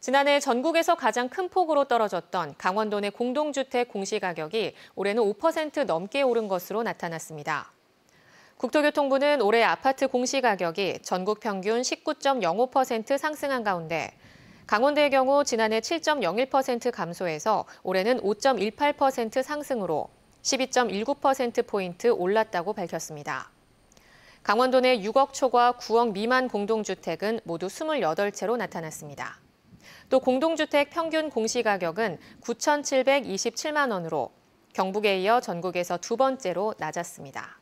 지난해 전국에서 가장 큰 폭으로 떨어졌던 강원도 내 공동주택 공시가격이 올해는 5% 넘게 오른 것으로 나타났습니다. 국토교통부는 올해 아파트 공시가격이 전국 평균 19.05% 상승한 가운데 강원도의 경우 지난해 7.01% 감소해서 올해는 5.18% 상승으로 12.19%포인트 올랐다고 밝혔습니다. 강원도 내 6억 초과 9억 미만 공동주택은 모두 28채로 나타났습니다. 또 공동주택 평균 공시가격은 9,727만 원으로 경북에 이어 전국에서 두 번째로 낮았습니다.